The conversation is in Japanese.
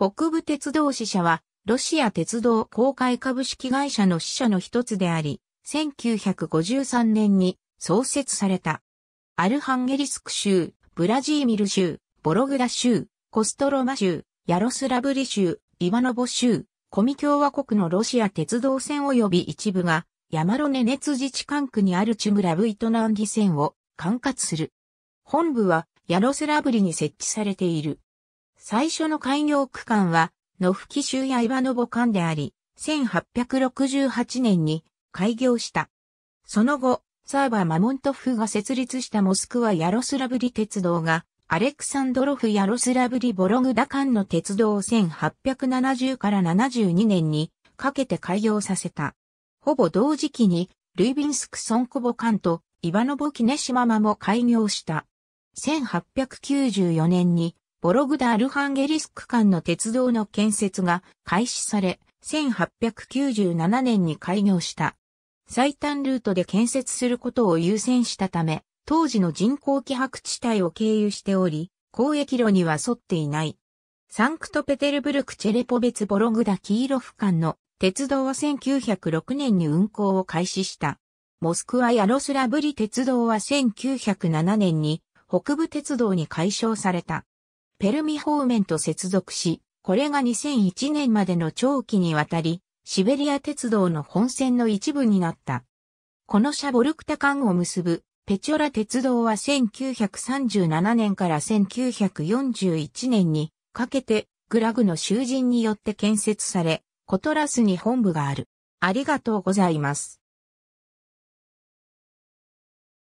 北部鉄道支社は、ロシア鉄道公開株式会社の支社の一つであり、1953年に創設された。アルハンゲリスク州、ブラジーミル州、ボログラ州、コストロマ州、ヤロスラブリ州、イバノボ州、コミ共和国のロシア鉄道線及び一部が、ヤマロネネツ自治管区にあるチュムラブイトナンギ線を管轄する。本部はヤロスラブリに設置されている。最初の開業区間は、野吹州や岩の母館であり、1868年に開業した。その後、サーバー・マモントフが設立したモスクワ・ヤロスラブリ鉄道が、アレクサンドロフ・ヤロスラブリ・ボログダ間の鉄道を1870から72年にかけて開業させた。ほぼ同時期に、ルイビンスク・ソンコボ間とイバノボ・キネシママも開業した。1894年にボログダアルハンゲリスク間の鉄道の建設が開始され、1897年に開業した。最短ルートで建設することを優先したため、当時の人工気迫地帯を経由しており、交易路には沿っていない。サンクトペテルブルクチェレポ別ボログダキーロフ間の鉄道は1906年に運行を開始した。モスクワヤロスラブリ鉄道は1907年に北部鉄道に解消された。ペルミ方面と接続し、これが2001年までの長期にわたり、シベリア鉄道の本線の一部になった。このシャボルクタ間を結ぶペチョラ鉄道は1937年から1941年にかけてグラグの囚人によって建設され、コトラスに本部がある。ありがとうございます。